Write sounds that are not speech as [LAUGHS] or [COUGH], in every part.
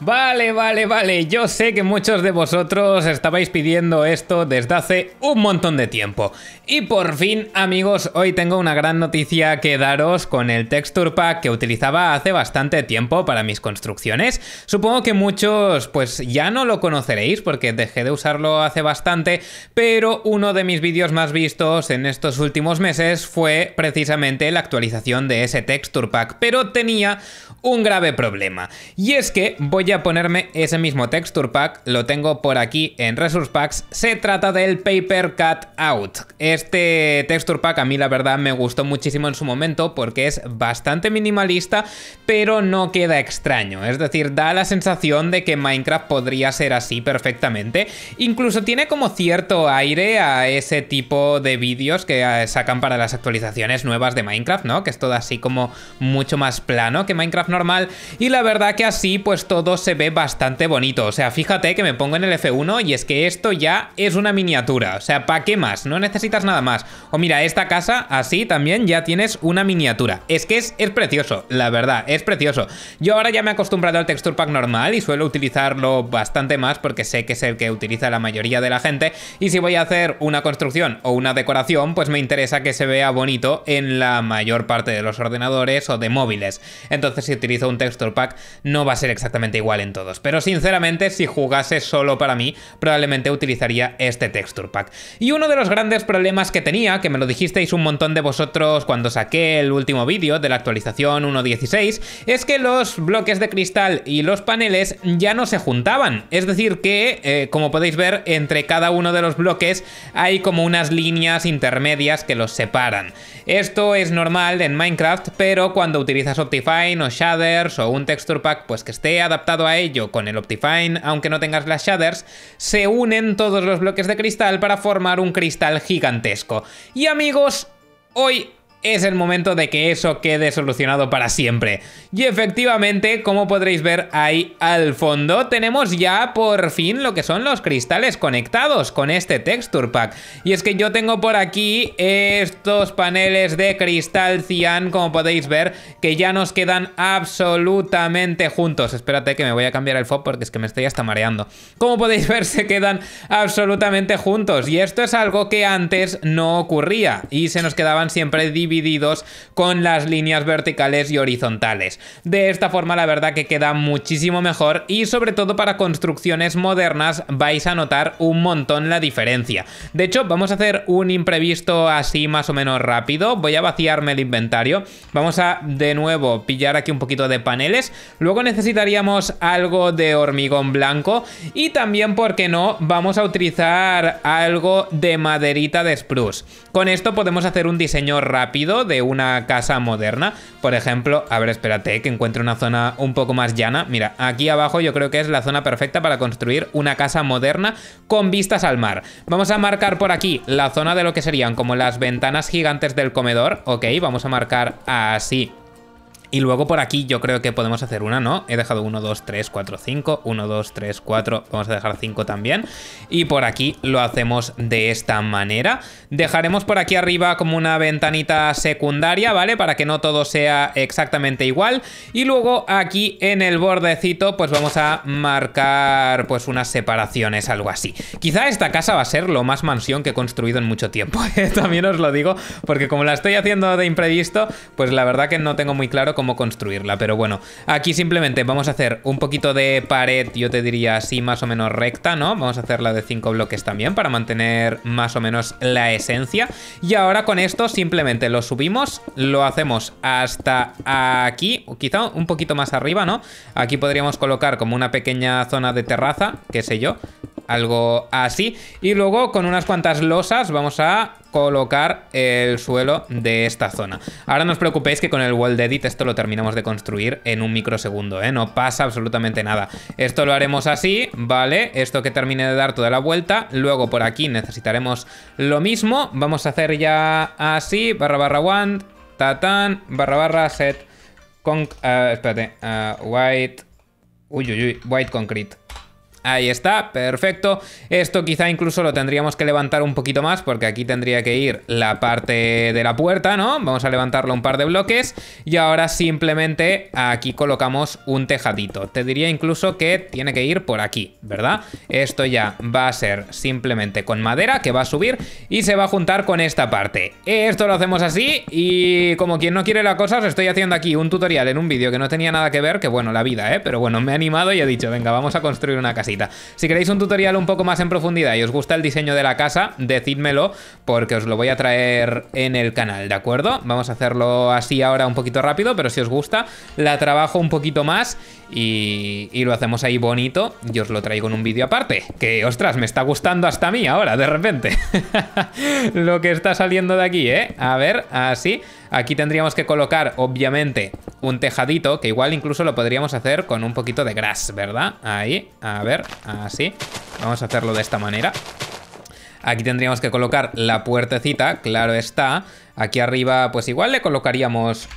Vale, vale, vale. Yo sé que muchos de vosotros estabais pidiendo esto desde hace un montón de tiempo. Y por fin, amigos, hoy tengo una gran noticia que daros con el texture pack que utilizaba hace bastante tiempo para mis construcciones. Supongo que muchos pues ya no lo conoceréis porque dejé de usarlo hace bastante, pero uno de mis vídeos más vistos en estos últimos meses fue precisamente la actualización de ese texture pack, pero tenía un grave problema. Y es que voy a ponerme ese mismo texture pack, lo tengo por aquí en resource packs, se trata del paper cut out. Este texture pack a mí la verdad me gustó muchísimo en su momento porque es bastante minimalista, pero no queda extraño, es decir, da la sensación de que Minecraft podría ser así perfectamente, incluso tiene como cierto aire a ese tipo de vídeos que eh, sacan para las actualizaciones nuevas de Minecraft, ¿no? Que es todo así como mucho más plano que Minecraft normal y la verdad que así pues todo se ve bastante bonito. O sea, fíjate que me pongo en el F1 y es que esto ya es una miniatura. O sea, ¿para qué más? No necesitas nada más. O mira, esta casa así también ya tienes una miniatura. Es que es, es precioso, la verdad, es precioso. Yo ahora ya me he acostumbrado al texture pack normal y suelo utilizarlo bastante más porque sé que es el que utiliza la mayoría de la gente. Y si voy a hacer una construcción o una decoración, pues me interesa que se vea bonito en la mayor parte de los ordenadores o de móviles. Entonces si utilizo un texture pack no va a ser exactamente igual en todos, pero sinceramente si jugase solo para mí, probablemente utilizaría este texture pack. Y uno de los grandes problemas que tenía, que me lo dijisteis un montón de vosotros cuando saqué el último vídeo de la actualización 1.16, es que los bloques de cristal y los paneles ya no se juntaban. Es decir que, eh, como podéis ver, entre cada uno de los bloques hay como unas líneas intermedias que los separan. Esto es normal en Minecraft, pero cuando utilizas Optifine o Shaders o un texture pack pues que esté adaptado a ello con el Optifine, aunque no tengas las shaders, se unen todos los bloques de cristal para formar un cristal gigantesco. Y amigos, hoy es el momento de que eso quede solucionado para siempre. Y efectivamente, como podréis ver ahí al fondo, tenemos ya por fin lo que son los cristales conectados con este texture pack. Y es que yo tengo por aquí estos paneles de cristal cian, como podéis ver, que ya nos quedan absolutamente juntos. Espérate que me voy a cambiar el fob porque es que me estoy hasta mareando. Como podéis ver, se quedan absolutamente juntos. Y esto es algo que antes no ocurría y se nos quedaban siempre divididos divididos con las líneas verticales y horizontales. De esta forma la verdad que queda muchísimo mejor y sobre todo para construcciones modernas vais a notar un montón la diferencia. De hecho vamos a hacer un imprevisto así más o menos rápido, voy a vaciarme el inventario, vamos a de nuevo pillar aquí un poquito de paneles, luego necesitaríamos algo de hormigón blanco y también por qué no vamos a utilizar algo de maderita de spruce. Con esto podemos hacer un diseño rápido de una casa moderna. Por ejemplo, a ver, espérate, que encuentre una zona un poco más llana. Mira, aquí abajo yo creo que es la zona perfecta para construir una casa moderna con vistas al mar. Vamos a marcar por aquí la zona de lo que serían como las ventanas gigantes del comedor. Ok, vamos a marcar así y luego por aquí yo creo que podemos hacer una, ¿no? He dejado 1, 2, 3, 4, 5. 1, 2, 3, 4. Vamos a dejar 5 también. Y por aquí lo hacemos de esta manera. Dejaremos por aquí arriba como una ventanita secundaria, ¿vale? Para que no todo sea exactamente igual. Y luego aquí en el bordecito pues vamos a marcar pues unas separaciones, algo así. Quizá esta casa va a ser lo más mansión que he construido en mucho tiempo. [LAUGHS] ¿eh? También os lo digo porque como la estoy haciendo de imprevisto, pues la verdad que no tengo muy claro cómo construirla, pero bueno. Aquí simplemente vamos a hacer un poquito de pared, yo te diría así más o menos recta, ¿no? Vamos a hacerla de cinco bloques también para mantener más o menos la esencia. Y ahora con esto simplemente lo subimos, lo hacemos hasta aquí, quizá un poquito más arriba, ¿no? Aquí podríamos colocar como una pequeña zona de terraza, qué sé yo, algo así. Y luego con unas cuantas losas vamos a colocar el suelo de esta zona. Ahora no os preocupéis que con el World Edit esto lo terminamos de construir en un microsegundo, ¿eh? No pasa absolutamente nada. Esto lo haremos así, ¿vale? Esto que termine de dar toda la vuelta. Luego por aquí necesitaremos lo mismo. Vamos a hacer ya así, barra barra one, tatán, barra barra set, con... Eh, espérate, eh, white... Uy, uy, uy, white concrete. Ahí está, perfecto. Esto quizá incluso lo tendríamos que levantar un poquito más porque aquí tendría que ir la parte de la puerta, ¿no? Vamos a levantarlo un par de bloques y ahora simplemente aquí colocamos un tejadito. Te diría incluso que tiene que ir por aquí, ¿verdad? Esto ya va a ser simplemente con madera que va a subir y se va a juntar con esta parte. Esto lo hacemos así y como quien no quiere la cosa os estoy haciendo aquí un tutorial en un vídeo que no tenía nada que ver, que bueno, la vida, ¿eh? Pero bueno, me he animado y he dicho, venga, vamos a construir una casa si queréis un tutorial un poco más en profundidad y os gusta el diseño de la casa, decídmelo porque os lo voy a traer en el canal, ¿de acuerdo? Vamos a hacerlo así ahora un poquito rápido, pero si os gusta, la trabajo un poquito más y, lo hacemos ahí bonito y os lo traigo en un vídeo aparte. Que, ostras, me está gustando hasta a mí ahora, de repente. [LAUGHS] lo que está saliendo de aquí, ¿eh? A ver, así. Aquí tendríamos que colocar, obviamente, un tejadito, que igual incluso lo podríamos hacer con un poquito de gras, ¿verdad? Ahí, a ver, así. Vamos a hacerlo de esta manera. Aquí tendríamos que colocar la puertecita, claro está. Aquí arriba, pues igual le colocaríamos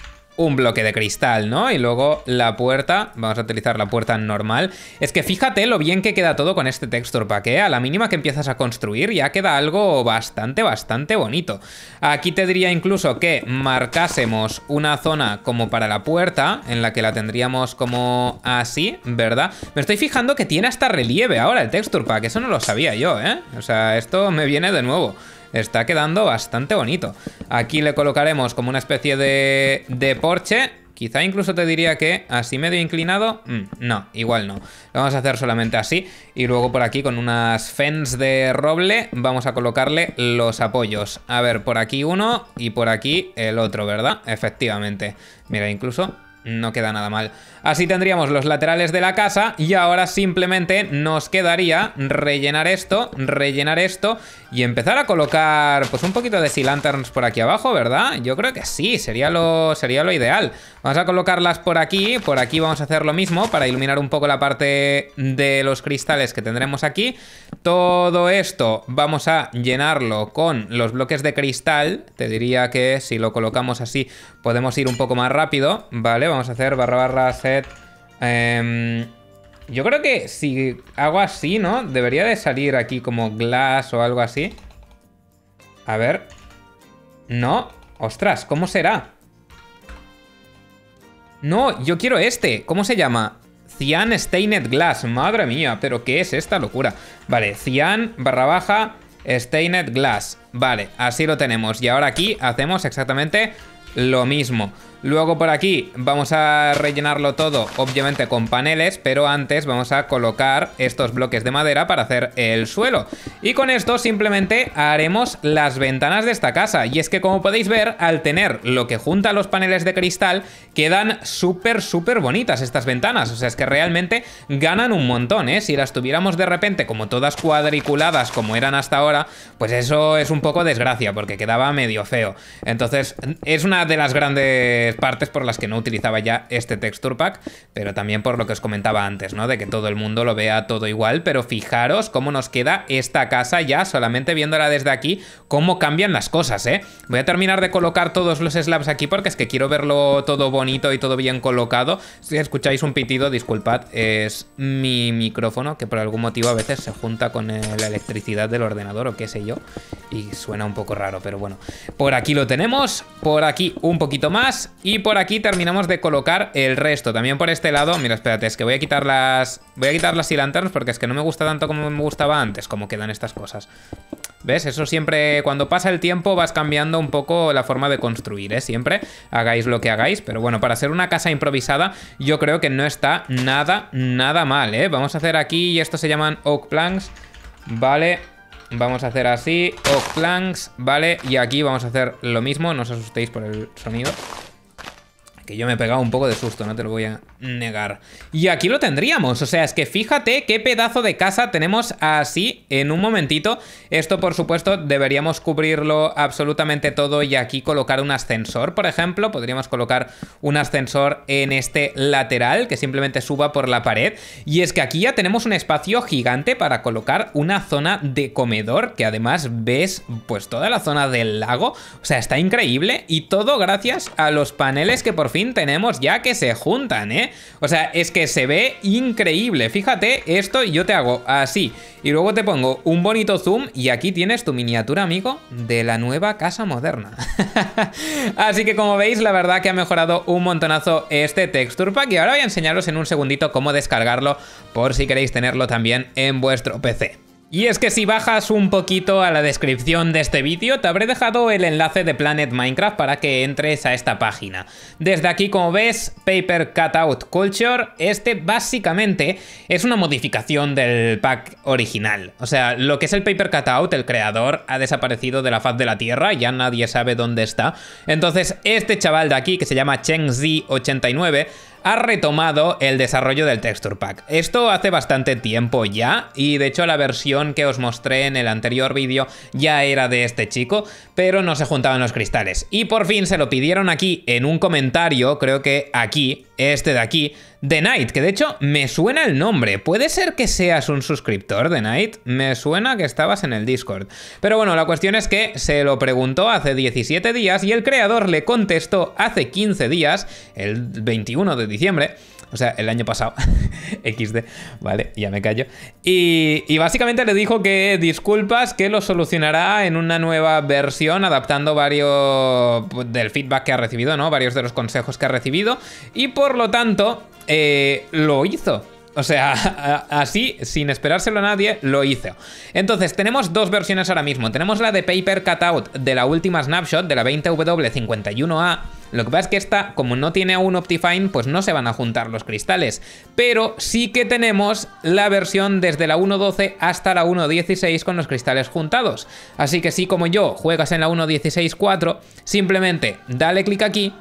un bloque de cristal, ¿no? Y luego la puerta, vamos a utilizar la puerta normal. Es que fíjate lo bien que queda todo con este texture pack, ¿eh? A la mínima que empiezas a construir ya queda algo bastante, bastante bonito. Aquí te diría incluso que marcásemos una zona como para la puerta, en la que la tendríamos como así, ¿verdad? Me estoy fijando que tiene hasta relieve ahora el texture pack, eso no lo sabía yo, ¿eh? O sea, esto me viene de nuevo. Está quedando bastante bonito. Aquí le colocaremos como una especie de, de porche. Quizá incluso te diría que así medio inclinado, mm, no, igual no. vamos a hacer solamente así y luego por aquí con unas fens de roble vamos a colocarle los apoyos. A ver, por aquí uno y por aquí el otro, ¿verdad? Efectivamente. Mira, incluso no queda nada mal. Así tendríamos los laterales de la casa y ahora simplemente nos quedaría rellenar esto, rellenar esto y empezar a colocar pues un poquito de sea lanterns por aquí abajo, ¿verdad? Yo creo que sí, sería lo, sería lo ideal. Vamos a colocarlas por aquí, por aquí vamos a hacer lo mismo para iluminar un poco la parte de los cristales que tendremos aquí. Todo esto vamos a llenarlo con los bloques de cristal. Te diría que si lo colocamos así podemos ir un poco más rápido, ¿vale? Vamos a hacer barra barra Em, yo creo que si hago así, ¿no? Debería de salir aquí como glass o algo así. A ver. No. Ostras, ¿cómo será? No, yo quiero este. ¿Cómo se llama? Cian Stained Glass. Madre mía, pero ¿qué es esta locura? Vale, Cian barra baja Stained Glass. Vale, así lo tenemos. Y ahora aquí hacemos exactamente lo mismo. Luego por aquí vamos a rellenarlo todo, obviamente con paneles, pero antes vamos a colocar estos bloques de madera para hacer el suelo. Y con esto simplemente haremos las ventanas de esta casa. Y es que como podéis ver, al tener lo que junta los paneles de cristal, quedan súper, súper bonitas estas ventanas. O sea, es que realmente ganan un montón, ¿eh? Si las tuviéramos de repente como todas cuadriculadas como eran hasta ahora, pues eso es un poco desgracia, porque quedaba medio feo. Entonces, es una de las grandes partes por las que no utilizaba ya este texture pack, pero también por lo que os comentaba antes, ¿no? De que todo el mundo lo vea todo igual, pero fijaros cómo nos queda esta casa ya, solamente viéndola desde aquí, cómo cambian las cosas, ¿eh? Voy a terminar de colocar todos los slabs aquí porque es que quiero verlo todo bonito y todo bien colocado. Si escucháis un pitido, disculpad, es mi micrófono que por algún motivo a veces se junta con la electricidad del ordenador o qué sé yo y suena un poco raro, pero bueno. Por aquí lo tenemos, por aquí un poquito más y por aquí terminamos de colocar el resto. También por este lado. Mira, espérate, es que voy a quitar las. Voy a quitar las lanterns porque es que no me gusta tanto como me gustaba antes, como quedan estas cosas. ¿Ves? Eso siempre, cuando pasa el tiempo, vas cambiando un poco la forma de construir, ¿eh? Siempre hagáis lo que hagáis, pero bueno, para ser una casa improvisada, yo creo que no está nada, nada mal, ¿eh? Vamos a hacer aquí, y esto se llaman oak planks, ¿vale? Vamos a hacer así, oak planks, ¿vale? Y aquí vamos a hacer lo mismo, no os asustéis por el sonido yo me he pegado un poco de susto, no te lo voy a negar. Y aquí lo tendríamos, o sea, es que fíjate qué pedazo de casa tenemos así en un momentito. Esto, por supuesto, deberíamos cubrirlo absolutamente todo y aquí colocar un ascensor, por ejemplo. Podríamos colocar un ascensor en este lateral que simplemente suba por la pared. Y es que aquí ya tenemos un espacio gigante para colocar una zona de comedor que además ves pues toda la zona del lago. O sea, está increíble y todo gracias a los paneles que por fin tenemos ya que se juntan, ¿eh? O sea, es que se ve increíble. Fíjate esto y yo te hago así. Y luego te pongo un bonito zoom y aquí tienes tu miniatura, amigo, de la nueva casa moderna. [LAUGHS] así que como veis, la verdad que ha mejorado un montonazo este texture pack. Y ahora voy a enseñaros en un segundito cómo descargarlo por si queréis tenerlo también en vuestro PC. Y es que si bajas un poquito a la descripción de este vídeo te habré dejado el enlace de Planet Minecraft para que entres a esta página. Desde aquí como ves, Paper Cutout Culture, este básicamente es una modificación del pack original. O sea, lo que es el Paper Cutout, el creador, ha desaparecido de la faz de la Tierra, ya nadie sabe dónde está. Entonces este chaval de aquí que se llama chengzi 89 ha retomado el desarrollo del Texture Pack. Esto hace bastante tiempo ya, y de hecho la versión que os mostré en el anterior vídeo ya era de este chico, pero no se juntaban los cristales. Y por fin se lo pidieron aquí en un comentario, creo que aquí, este de aquí, The Knight, que de hecho me suena el nombre. Puede ser que seas un suscriptor, The Knight. Me suena que estabas en el Discord. Pero bueno, la cuestión es que se lo preguntó hace 17 días y el creador le contestó hace 15 días, el 21 de diciembre, o sea, el año pasado, [LAUGHS] XD, ¿vale? Ya me callo. Y, básicamente le dijo que disculpas, que lo solucionará en una nueva versión, adaptando varios pues, del feedback que ha recibido, ¿no? Varios de los consejos que ha recibido. Y por lo tanto, eh, lo hizo. O sea, [LAUGHS] así, sin esperárselo a nadie, lo hizo. Entonces, tenemos dos versiones ahora mismo. Tenemos la de Paper Cutout de la última snapshot, de la 20W51A, lo que pasa es que esta, como no tiene aún Optifine, pues no se van a juntar los cristales. Pero sí que tenemos la versión desde la 1.12 hasta la 1.16 con los cristales juntados. Así que si como yo juegas en la 1.16.4, simplemente dale clic aquí,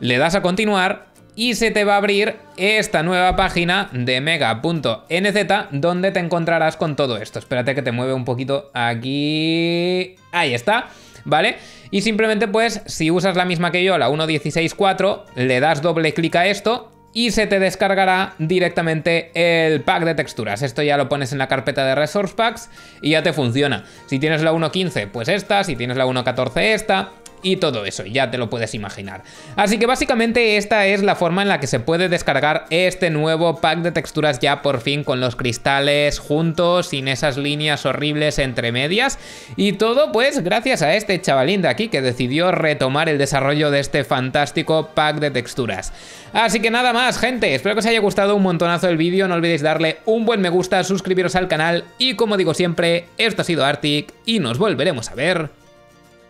le das a continuar y se te va a abrir esta nueva página de mega.nz donde te encontrarás con todo esto. Espérate que te mueve un poquito aquí. Ahí está. ¿vale? Y simplemente pues si usas la misma que yo, la 1.16.4, le das doble clic a esto y se te descargará directamente el pack de texturas. Esto ya lo pones en la carpeta de Resource Packs y ya te funciona. Si tienes la 1.15, pues esta, si tienes la 1.14, esta, y todo eso, ya te lo puedes imaginar. Así que básicamente esta es la forma en la que se puede descargar este nuevo pack de texturas ya por fin con los cristales juntos, sin esas líneas horribles entre medias y todo pues gracias a este chavalín de aquí que decidió retomar el desarrollo de este fantástico pack de texturas. Así que nada más gente, espero que os haya gustado un montonazo el vídeo, no olvidéis darle un buen me gusta, suscribiros al canal y como digo siempre, esto ha sido Arctic y nos volveremos a ver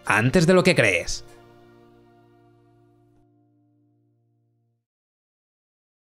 antes de lo que crees.